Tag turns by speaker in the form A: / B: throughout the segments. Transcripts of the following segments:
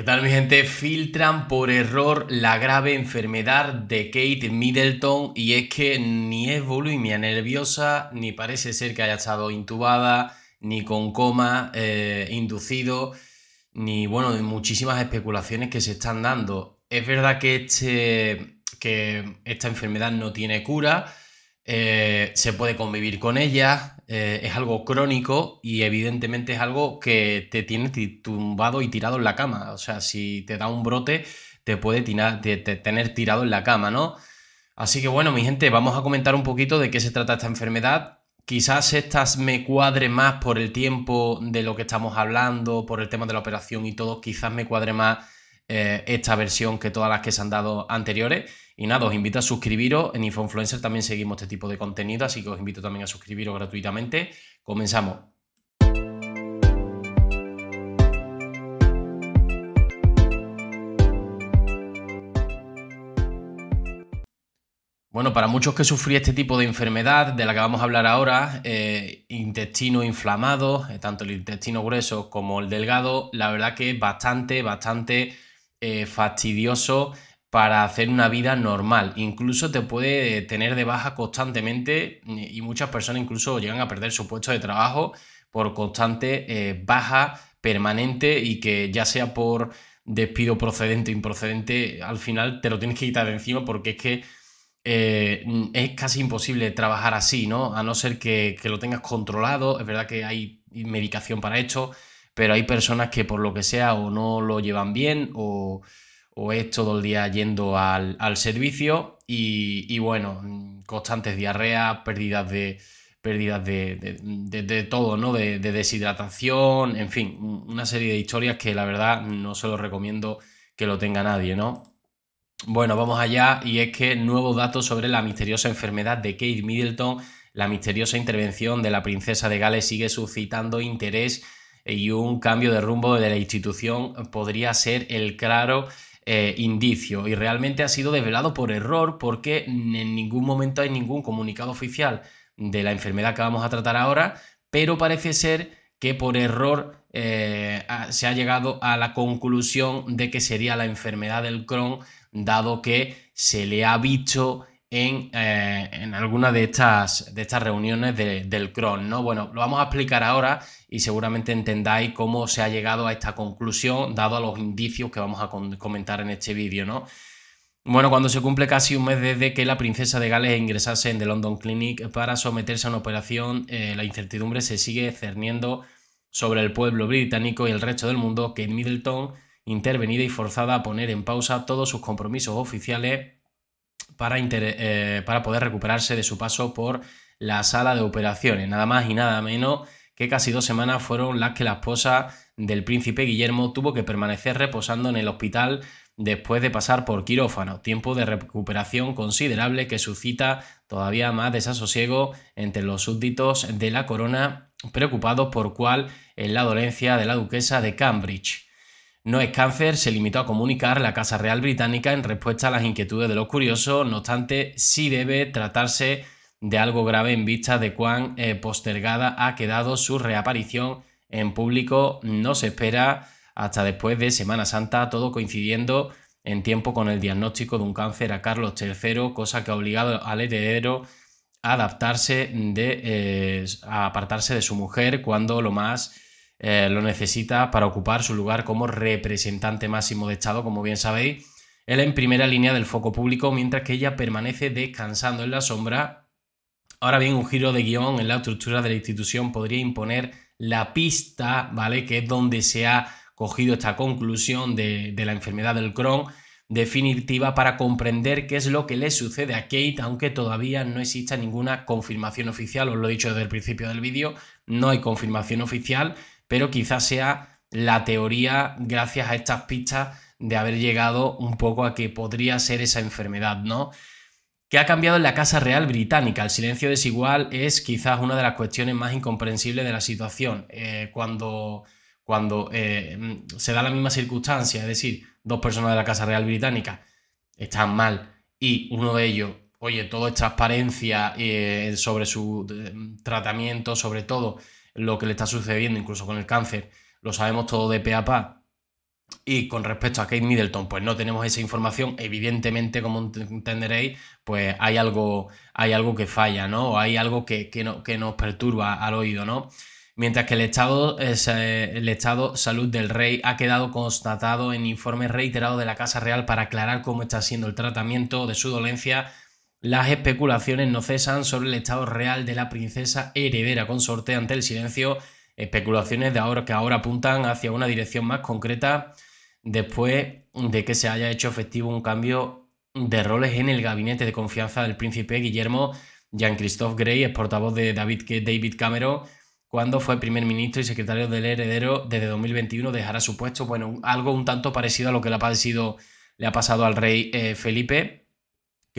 A: ¿Qué tal mi gente? Filtran por error la grave enfermedad de Kate Middleton y es que ni es volumia nerviosa, ni parece ser que haya estado intubada, ni con coma eh, inducido, ni bueno, muchísimas especulaciones que se están dando. Es verdad que, este, que esta enfermedad no tiene cura, eh, se puede convivir con ella eh, es algo crónico y evidentemente es algo que te tiene tumbado y tirado en la cama. O sea, si te da un brote, te puede tener tirado en la cama, ¿no? Así que bueno, mi gente, vamos a comentar un poquito de qué se trata esta enfermedad. Quizás estas me cuadre más por el tiempo de lo que estamos hablando, por el tema de la operación y todo, quizás me cuadre más eh, esta versión que todas las que se han dado anteriores. Y nada, os invito a suscribiros. En InfoInfluencer también seguimos este tipo de contenido, así que os invito también a suscribiros gratuitamente. Comenzamos. Bueno, para muchos que sufrí este tipo de enfermedad, de la que vamos a hablar ahora, eh, intestino inflamado, eh, tanto el intestino grueso como el delgado, la verdad que es bastante, bastante eh, fastidioso para hacer una vida normal. Incluso te puede tener de baja constantemente y muchas personas incluso llegan a perder su puesto de trabajo por constante eh, baja permanente y que ya sea por despido procedente o improcedente, al final te lo tienes que quitar de encima porque es que eh, es casi imposible trabajar así, ¿no? A no ser que, que lo tengas controlado, es verdad que hay medicación para esto, pero hay personas que por lo que sea o no lo llevan bien o, es todo el día yendo al, servicio y, bueno, constantes diarreas, pérdidas de pérdidas todo, ¿no? De, deshidratación, en fin, una serie de historias que la verdad no se lo recomiendo que lo tenga nadie, ¿no? Bueno, vamos allá y es que nuevos datos sobre la misteriosa enfermedad de Kate Middleton, la misteriosa intervención de la princesa de Gales sigue suscitando interés eh, y un cambio de rumbo de la institución podría ser el claro eh, indicio y realmente ha sido develado por error porque en ningún momento hay ningún comunicado oficial de la enfermedad que vamos a tratar ahora, pero parece ser que por error eh, se ha llegado a la conclusión de que sería la enfermedad del Crohn, dado que se le ha visto en, eh, alguna de estas, de estas reuniones del CRON. ¿no? Bueno, lo vamos a explicar ahora y seguramente entendáis cómo se ha llegado a esta conclusión, dado a los indicios que vamos a comentar en este vídeo. ¿no? Bueno, cuando se cumple casi un mes desde que la princesa de Gales ingresase en The London Clinic para someterse a una operación, eh, la incertidumbre se sigue cerniendo sobre el pueblo británico y el resto del mundo que Middleton, intervenida y forzada a poner en pausa todos sus compromisos oficiales, eh, para, poder recuperarse de su paso por la sala de operaciones. Nada más y nada menos que casi dos semanas fueron las que la esposa del príncipe Guillermo tuvo que permanecer reposando en el hospital después de pasar por quirófano, tiempo de recuperación considerable que suscita todavía más desasosiego entre los súbditos de la corona preocupados por cuál es la dolencia de la duquesa de Cambridge. No es cáncer, se limitó a comunicar la Casa Real Británica en respuesta a las inquietudes de los curiosos, no obstante, sí debe tratarse de algo grave en vista de cuán eh, postergada ha quedado su reaparición en público. No se espera hasta después de Semana Santa, todo coincidiendo en tiempo con el diagnóstico de un cáncer a Carlos III, cosa que ha obligado al heredero a adaptarse eh, a apartarse de su mujer cuando lo más eh, lo necesita para ocupar su lugar como representante máximo de Estado, como bien sabéis. Él en primera línea del foco público, mientras que ella permanece descansando en la sombra. Ahora bien, un giro de guión en la estructura de la institución podría imponer la pista, ¿vale? Que es donde se ha cogido esta conclusión de, de la enfermedad del Crohn definitiva para comprender qué es lo que le sucede a Kate, aunque todavía no exista ninguna confirmación oficial, os lo he dicho desde el principio del vídeo, no hay confirmación oficial, pero quizás sea la teoría gracias a estas pistas de haber llegado un poco a que podría ser esa enfermedad, ¿no? ¿Qué ha cambiado en la Casa Real Británica? El silencio desigual es quizás una de las cuestiones más incomprensibles de la situación. Eh, cuando cuando eh, se da la misma circunstancia, es decir, dos personas de la Casa Real Británica están mal y uno de ellos, oye, todo es transparencia eh, sobre su tratamiento, sobre todo, lo que le está sucediendo, incluso con el cáncer, lo sabemos todo de pe a pa. Y con respecto a Kate Middleton, pues no tenemos esa información. Evidentemente, como entenderéis, pues hay algo, hay algo que falla, ¿no? O hay algo que, no, que nos perturba al oído, ¿no? mientras que el estado, eh, el estado salud del rey ha quedado constatado en informes reiterados de la Casa Real para aclarar cómo está siendo el tratamiento de su dolencia las especulaciones no cesan sobre el estado real de la princesa heredera consorte ante el silencio, especulaciones de ahora que ahora apuntan hacia una dirección más concreta después de que se haya hecho efectivo un cambio de roles en el gabinete de confianza del príncipe Guillermo. Jean-Christophe Grey es portavoz de David, David Cameron cuando fue primer ministro y secretario del heredero desde 2021 dejará su puesto. Bueno, algo un tanto parecido a lo que le ha, le ha pasado al rey eh, Felipe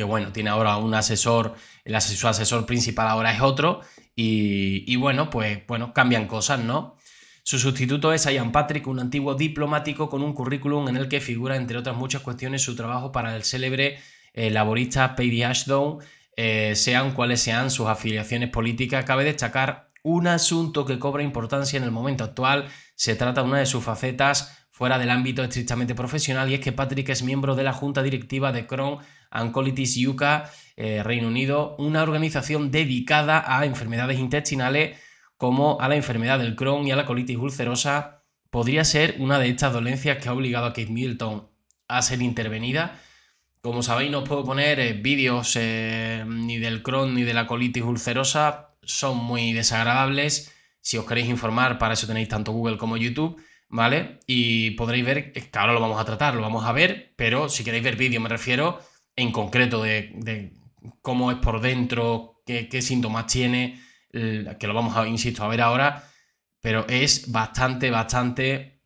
A: bueno, tiene ahora un asesor, el asesor, su asesor principal ahora es otro, y, bueno, pues bueno, cambian cosas, ¿no? Su sustituto es Ian Patrick, un antiguo diplomático con un currículum en el que figura, entre otras muchas cuestiones, su trabajo para el célebre eh, laborista Paddy Ashdown, eh, sean cuales sean sus afiliaciones políticas. Cabe destacar un asunto que cobra importancia en el momento actual. Se trata de una de sus facetas fuera del ámbito estrictamente profesional y es que Patrick es miembro de la junta directiva de Cron. Ancolitis yuca eh, Reino Unido, una organización dedicada a enfermedades intestinales como a la enfermedad del Crohn y a la colitis ulcerosa, podría ser una de estas dolencias que ha obligado a Kate Middleton a ser intervenida. Como sabéis, no os puedo poner eh, vídeos eh, ni del Crohn ni de la colitis ulcerosa, son muy desagradables. Si os queréis informar, para eso tenéis tanto Google como YouTube, ¿vale? Y podréis ver, que ahora lo vamos a tratar, lo vamos a ver, pero si queréis ver vídeo, me refiero, en concreto de, cómo es por dentro, qué, qué, síntomas tiene, que lo vamos a, insisto, a ver ahora, pero es bastante, bastante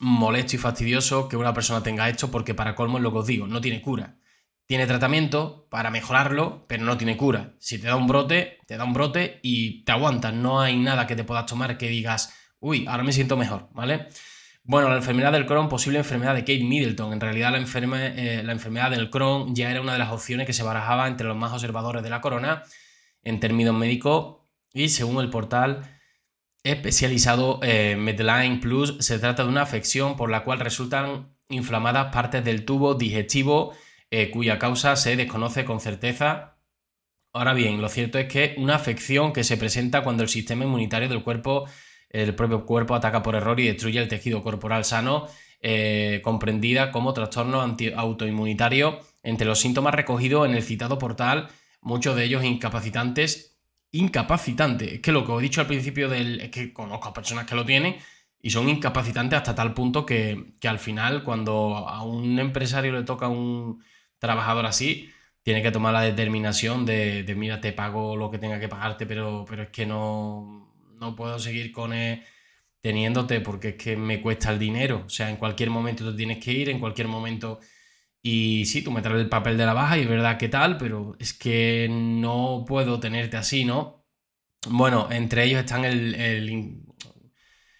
A: molesto y fastidioso que una persona tenga esto porque para colmo es lo que os digo, no tiene cura. Tiene tratamiento para mejorarlo, pero no tiene cura. Si te da un brote, te da un brote y te aguantas. No hay nada que te puedas tomar que digas, uy, ahora me siento mejor, ¿vale? Bueno, la enfermedad del Crohn, posible enfermedad de Kate Middleton. En realidad, la, eh, la enfermedad del Crohn ya era una de las opciones que se barajaba entre los más observadores de la corona en términos médicos y según el portal especializado eh, Medline Plus, se trata de una afección por la cual resultan inflamadas partes del tubo digestivo eh, cuya causa se desconoce con certeza. Ahora bien, lo cierto es que una afección que se presenta cuando el sistema inmunitario del cuerpo el propio cuerpo ataca por error y destruye el tejido corporal sano, eh, comprendida como trastorno autoinmunitario, entre los síntomas recogidos en el citado portal, muchos de ellos incapacitantes. Incapacitante, es que lo que os he dicho al principio del, es que conozco a personas que lo tienen y son incapacitantes hasta tal punto que, al final cuando a un empresario le toca a un trabajador así, tiene que tomar la determinación de, de, mira, te pago lo que tenga que pagarte, pero, pero es que no, no puedo seguir con él eh, teniéndote porque es que me cuesta el dinero. O sea, en cualquier momento tú tienes que ir, en cualquier momento... Y sí, tú me traes el papel de la baja y es verdad que tal, pero es que no puedo tenerte así, ¿no? Bueno, entre ellos están el,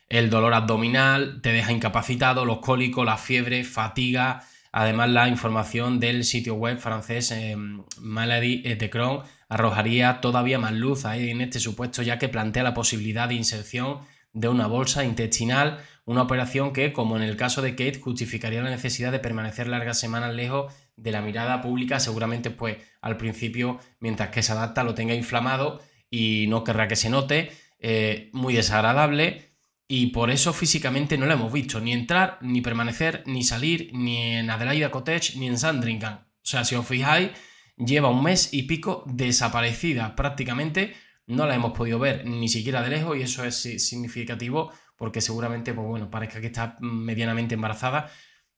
A: el, dolor abdominal, te deja incapacitado, los cólicos, la fiebre, fatiga. Además, la información del sitio web francés Maladie eh, Malady de Crohn arrojaría todavía más luz ahí en este supuesto, ya que plantea la posibilidad de inserción de una bolsa intestinal, una operación que, como en el caso de Kate, justificaría la necesidad de permanecer largas semanas lejos de la mirada pública, seguramente pues al principio, mientras que se adapta, lo tenga inflamado y no querrá que se note, eh, muy desagradable, y por eso físicamente no la hemos visto ni entrar, ni permanecer, ni salir, ni en Adelaida Cottage, ni en Sandringham. O sea, si os fijáis, lleva un mes y pico desaparecida prácticamente. No la hemos podido ver ni siquiera de lejos y eso es significativo porque seguramente, pues bueno, parezca que está medianamente embarazada.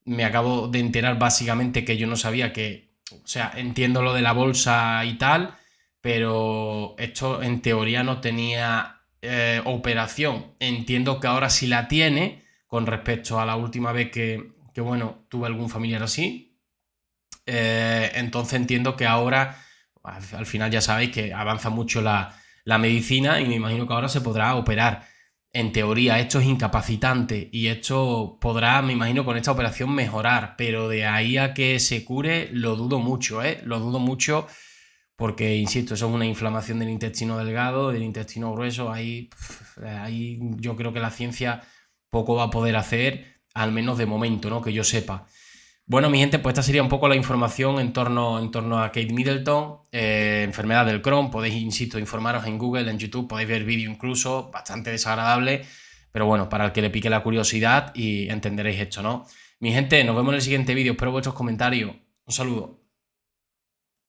A: Me acabo de enterar básicamente que yo no sabía que, o sea, entiendo lo de la bolsa y tal, pero esto en teoría no tenía eh, operación. Entiendo que ahora sí la tiene con respecto a la última vez que, que bueno, tuve algún familiar así, eh, entonces entiendo que ahora, al final ya sabéis que avanza mucho la, medicina y me imagino que ahora se podrá operar. En teoría, esto es incapacitante y esto podrá, me imagino, con esta operación mejorar, pero de ahí a que se cure, lo dudo mucho, ¿eh? Lo dudo mucho porque, insisto, eso es una inflamación del intestino delgado, del intestino grueso, ahí, ahí yo creo que la ciencia poco va a poder hacer, al menos de momento, ¿no? Que yo sepa. Bueno, mi gente, pues esta sería un poco la información en torno, en torno a Kate Middleton, eh, enfermedad del Crohn. Podéis, insisto, informaros en Google, en YouTube, podéis ver vídeo incluso, bastante desagradable, pero bueno, para el que le pique la curiosidad y entenderéis esto, ¿no? Mi gente, nos vemos en el siguiente vídeo, espero vuestros comentarios. Un saludo.